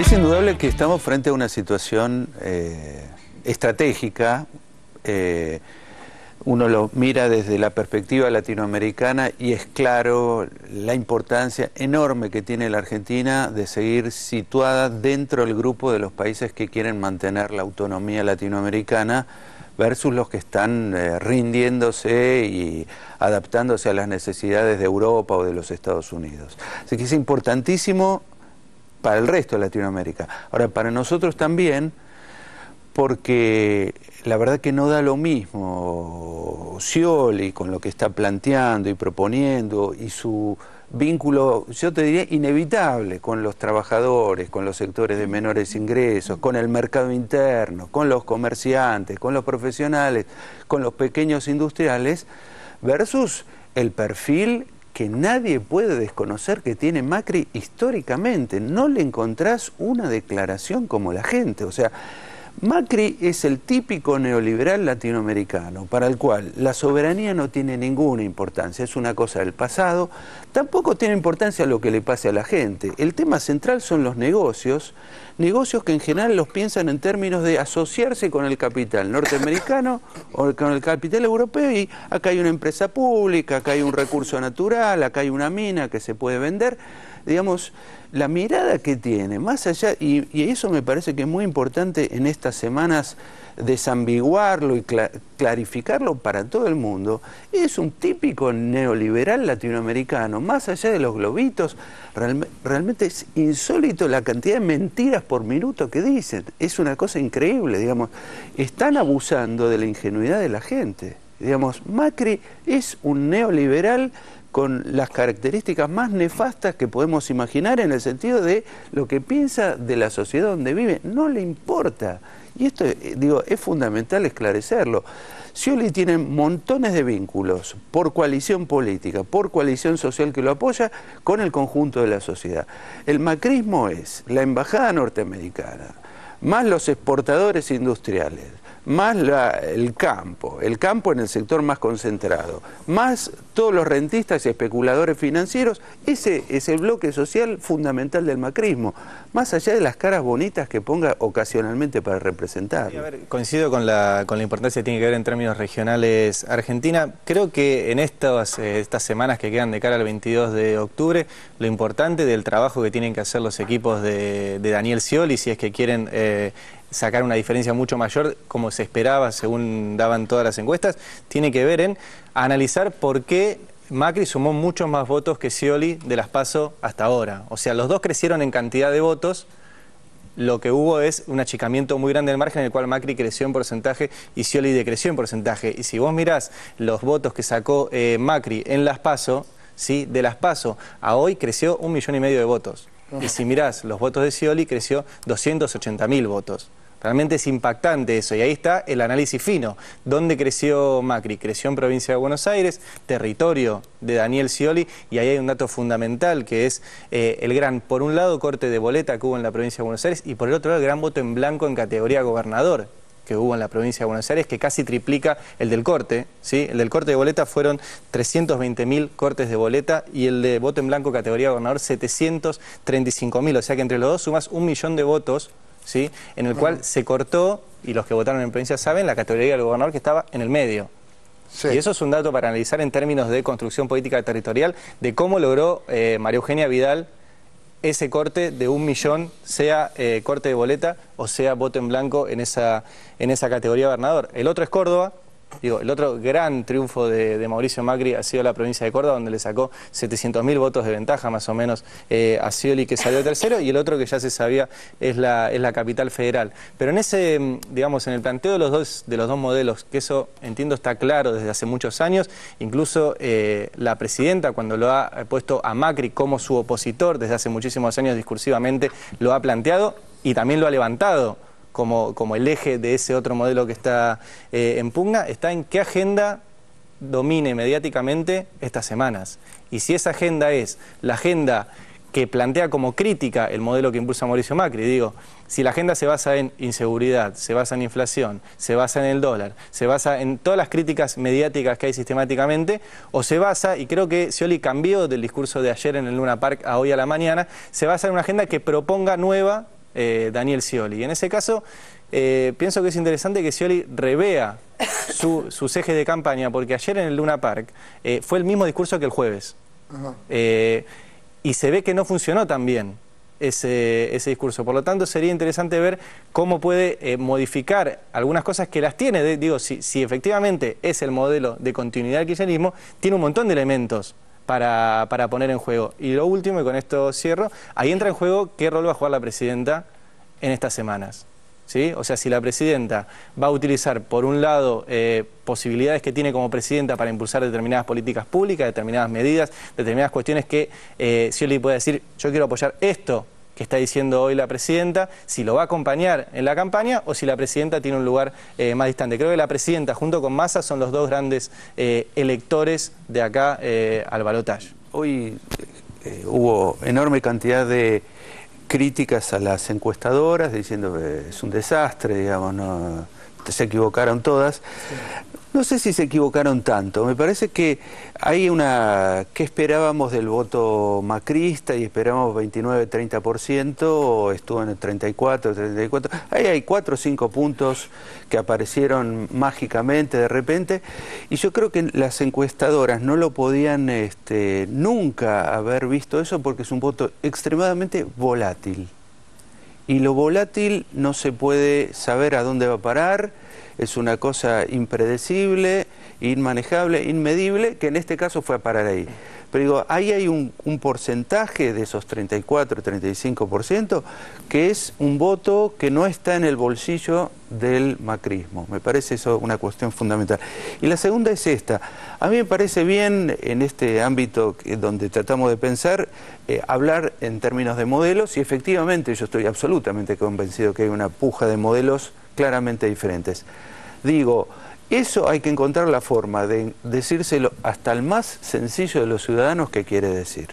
Es indudable que estamos frente a una situación eh, estratégica. Eh, uno lo mira desde la perspectiva latinoamericana y es claro la importancia enorme que tiene la Argentina de seguir situada dentro del grupo de los países que quieren mantener la autonomía latinoamericana versus los que están eh, rindiéndose y adaptándose a las necesidades de Europa o de los Estados Unidos. Así que es importantísimo para el resto de Latinoamérica. Ahora, para nosotros también, porque la verdad que no da lo mismo Scioli con lo que está planteando y proponiendo y su vínculo, yo te diría, inevitable con los trabajadores, con los sectores de menores ingresos, con el mercado interno, con los comerciantes, con los profesionales, con los pequeños industriales, versus el perfil que nadie puede desconocer que tiene Macri históricamente. No le encontrás una declaración como la gente. O sea, Macri es el típico neoliberal latinoamericano, para el cual la soberanía no tiene ninguna importancia, es una cosa del pasado, tampoco tiene importancia lo que le pase a la gente. El tema central son los negocios, negocios que en general los piensan en términos de asociarse con el capital norteamericano o con el capital europeo y acá hay una empresa pública, acá hay un recurso natural, acá hay una mina que se puede vender digamos, la mirada que tiene, más allá, y, eso me parece que es muy importante en estas semanas desambiguarlo y clarificarlo para todo el mundo, es un típico neoliberal latinoamericano, más allá de los globitos, realmente es insólito la cantidad de mentiras por minuto que dicen, es una cosa increíble, digamos, están abusando de la ingenuidad de la gente, digamos, Macri es un neoliberal con las características más nefastas que podemos imaginar en el sentido de lo que piensa de la sociedad donde vive, no le importa. Y esto, eh, digo, es fundamental esclarecerlo. Scioli tiene montones de vínculos por coalición política, por coalición social que lo apoya, con el conjunto de la sociedad. El macrismo es la embajada norteamericana, más los exportadores industriales, más el campo, el campo en el sector más concentrado, más todos los rentistas y especuladores financieros, ese es el bloque social fundamental del macrismo, más allá de las caras bonitas que ponga ocasionalmente para representar. coincido con la, con la importancia que tiene que ver en términos regionales Argentina. Creo que en estas, eh, estas semanas que quedan de cara al 22 de octubre, lo importante del trabajo que tienen que hacer los equipos de, Daniel Scioli, si es que quieren... Eh, sacar una diferencia mucho mayor, como se esperaba según daban todas las encuestas, tiene que ver en analizar por qué Macri sumó muchos más votos que Scioli de las PASO hasta ahora. O sea, los dos crecieron en cantidad de votos, lo que hubo es un achicamiento muy grande del margen en el cual Macri creció en porcentaje y Scioli decreció en porcentaje. Y si vos mirás los votos que sacó eh, Macri en las PASO, ¿sí? de las PASO a hoy creció un millón y medio de votos. Y si mirás los votos de Scioli, creció 280.000 votos. Realmente es impactante eso. Y ahí está el análisis fino. ¿Dónde creció Macri? Creció en provincia de Buenos Aires, territorio de Daniel Scioli. Y ahí hay un dato fundamental que es eh, el gran, por un lado, corte de boleta que hubo en la provincia de Buenos Aires y por el otro lado, el gran voto en blanco en categoría gobernador que hubo en la provincia de Buenos Aires, que casi triplica el del corte. ¿sí? El del corte de boleta fueron 320.000 cortes de boleta y el de voto en blanco categoría gobernador 735.000. O sea que entre los dos sumas un millón de votos, ¿sí? en el cual se cortó, y los que votaron en provincia saben, la categoría del gobernador que estaba en el medio. Y eso es un dato para analizar en términos de construcción política territorial, de cómo logró eh, María Eugenia Vidal ese corte de un millón, sea eh, corte de boleta o sea voto en blanco en esa, en esa categoría gobernador. El otro es Córdoba, Digo, el otro gran triunfo de, Mauricio Macri ha sido la provincia de Córdoba, donde le sacó 700.000 votos de ventaja, más o menos, eh, a Scioli, que salió tercero, y el otro que ya se sabía es la, capital federal. Pero en ese, mm, digamos, en el planteo de los dos, de los dos modelos, que eso entiendo está claro desde hace muchos años, incluso eh, la presidenta, cuando lo ha eh, puesto a Macri como su opositor desde hace muchísimos años discursivamente, lo ha planteado y también lo ha levantado como, el eje de ese otro modelo que está eh, en pugna, está en qué agenda domine mediáticamente estas semanas. Y si esa agenda es la agenda que plantea como crítica el modelo que impulsa Mauricio Macri. Digo, si la agenda se basa en inseguridad, se basa en inflación, se basa en el dólar, se basa en todas las críticas mediáticas que hay sistemáticamente, o se basa, y creo que Scioli cambió del discurso de ayer en el Luna Park a hoy a la mañana, se basa en una agenda que proponga nueva eh, Daniel Scioli. en ese caso, eh, pienso que es interesante que Scioli revea sus ejes de campaña, porque ayer en el Luna Park eh, fue el mismo discurso que el jueves. y se ve que no funcionó tan bien. Ese, discurso. Por lo tanto, sería interesante ver cómo puede modificar algunas cosas que las tiene. digo, si, si efectivamente es el modelo de continuidad del kirchnerismo, tiene un montón de elementos para, poner en juego. Y lo último, y con esto cierro, ahí entra en juego qué rol va a jugar la presidenta en estas semanas. ¿Sí? O sea, si la presidenta va a utilizar, por un lado, eh, posibilidades que tiene como presidenta para impulsar determinadas políticas públicas, determinadas medidas, determinadas cuestiones que eh, le puede decir, yo quiero apoyar esto que está diciendo hoy la presidenta, si lo va a acompañar en la campaña o si la presidenta tiene un lugar eh, más distante. Creo que la presidenta junto con Massa son los dos grandes eh, electores de acá eh, al balotaje. Hoy hubo enorme cantidad de críticas a las encuestadoras diciendo que es un desastre, digamos, se equivocaron todas. No sé si se equivocaron tanto. Me parece que hay una... ¿Qué esperábamos del voto macrista? Y esperábamos 29, 30%, estuvo en el 34, 34. Ahí hay 4 o 5 puntos que aparecieron mágicamente de repente. Y yo creo que las encuestadoras no lo podían este, nunca haber visto eso porque es un voto extremadamente volátil. Y lo volátil no se puede saber a dónde va a parar, es una cosa impredecible, inmanejable, inmedible, que en este caso fue a parar ahí. Pero digo, ahí hay un, porcentaje de esos 34, 35%, que es un voto que no está en el bolsillo del macrismo. Me parece eso una cuestión fundamental. Y la segunda es esta. A mí me parece bien, en este ámbito donde tratamos de pensar, eh, hablar en términos de modelos, y efectivamente yo estoy absolutamente convencido que hay una puja de modelos claramente diferentes. Digo, eso hay que encontrar la forma de decírselo hasta el más sencillo de los ciudadanos que quiere decir.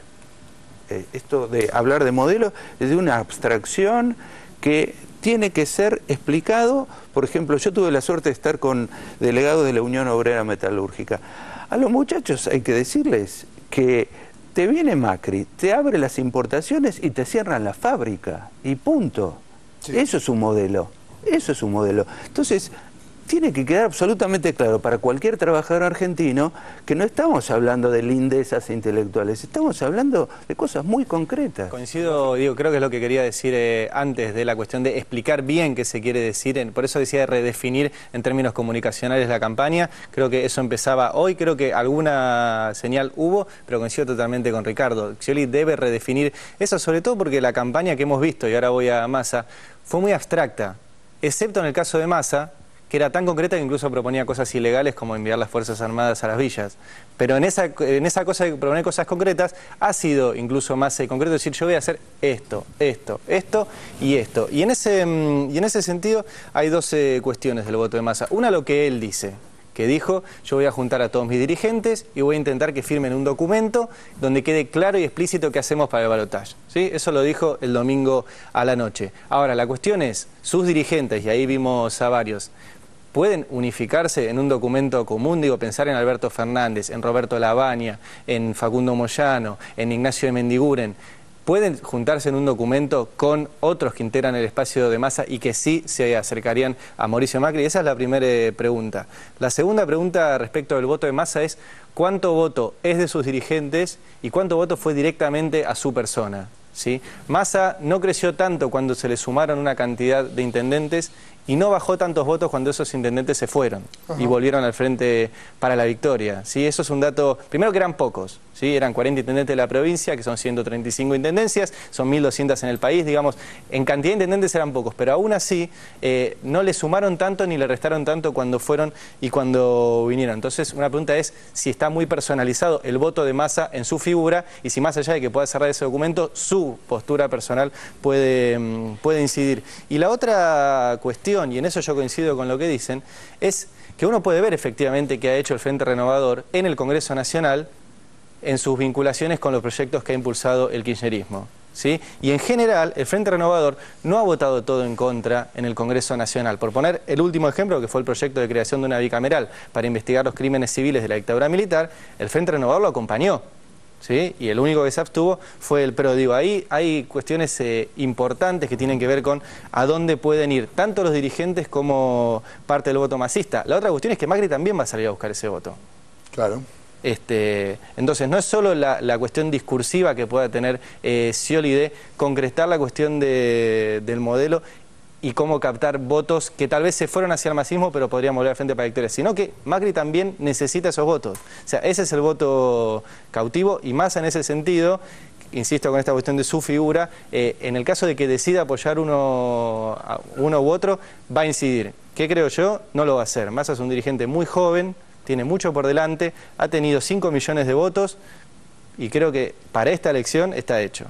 Eh, esto de hablar de modelo es de una abstracción que tiene que ser explicado. Por ejemplo, yo tuve la suerte de estar con delegados de la Unión Obrera Metalúrgica. A los muchachos hay que decirles que te viene Macri, te abre las importaciones y te cierran la fábrica. Y punto. Eso es un modelo. Eso es un modelo. Entonces, tiene que quedar absolutamente claro para cualquier trabajador argentino que no estamos hablando de lindezas intelectuales, estamos hablando de cosas muy concretas. Coincido, digo, creo que es lo que quería decir eh, antes de la cuestión de explicar bien qué se quiere decir, por eso decía redefinir en términos comunicacionales la campaña, creo que eso empezaba hoy, creo que alguna señal hubo, pero coincido totalmente con Ricardo, Xioli debe redefinir eso, sobre todo porque la campaña que hemos visto, y ahora voy a Massa, fue muy abstracta, excepto en el caso de Massa, que era tan concreta que incluso proponía cosas ilegales como enviar las Fuerzas Armadas a las villas. Pero en esa, cosa de proponer cosas concretas ha sido incluso más eh, concreto decir yo voy a hacer esto, esto, esto y esto. Y en ese, mm, y en ese sentido hay dos eh, cuestiones del voto de masa. Una lo que él dice que dijo, yo voy a juntar a todos mis dirigentes y voy a intentar que firmen un documento donde quede claro y explícito qué hacemos para el balotaje. ¿Sí? Eso lo dijo el domingo a la noche. Ahora, la cuestión es, sus dirigentes, y ahí vimos a varios, pueden unificarse en un documento común, digo, pensar en Alberto Fernández, en Roberto Lavagna... en Facundo Moyano, en Ignacio de Mendiguren, pueden juntarse en un documento con otros que integran el espacio de masa y que sí se acercarían a Mauricio Macri? Esa es la primera eh, pregunta. La segunda pregunta respecto del voto de masa es cuánto voto es de sus dirigentes y cuánto voto fue directamente a su persona. ¿Sí? Massa no creció tanto cuando se le sumaron una cantidad de intendentes y no bajó tantos votos cuando esos intendentes se fueron y volvieron al frente para la victoria. Eso es un dato, primero que eran pocos, ¿sí? eran 40 intendentes de la provincia, que son 135 intendencias, son 1.200 en el país, digamos, en cantidad de intendentes eran pocos, pero aún así eh, no le sumaron tanto ni le restaron tanto cuando fueron y cuando vinieron. Entonces, una pregunta es si está muy personalizado el voto de masa en su figura y si más allá de que pueda cerrar ese documento, su postura personal puede, mm, puede incidir. Y la otra cuestión y en eso yo coincido con lo que dicen, es que uno puede ver efectivamente que ha hecho el Frente Renovador en el Congreso Nacional en sus vinculaciones con los proyectos que ha impulsado el kirchnerismo. Y en general, el Frente Renovador no ha votado todo en contra en el Congreso Nacional. Por poner el último ejemplo, que fue el proyecto de creación de una bicameral para investigar los crímenes civiles de la dictadura militar, el Frente Renovador lo acompañó. ¿sí? y el único que se abstuvo fue el Pero digo, ahí hay cuestiones eh, importantes que tienen que ver con a dónde pueden ir tanto los dirigentes como parte del voto masista. La otra cuestión es que Macri también va a salir a buscar ese voto. Claro. Este, entonces, no es solo la, cuestión discursiva que pueda tener eh, Scioli de concretar la cuestión del modelo y cómo captar votos que tal vez se fueron hacia el masismo, pero podrían volver al frente para la sino que Macri también necesita esos votos. O sea, ese es el voto cautivo y más en ese sentido, insisto con esta cuestión de su figura, eh, en el caso de que decida apoyar uno, uno u otro, va a incidir. ¿Qué creo yo? No lo va a hacer. Massa es un dirigente muy joven, tiene mucho por delante, ha tenido 5 millones de votos y creo que para esta elección está hecho.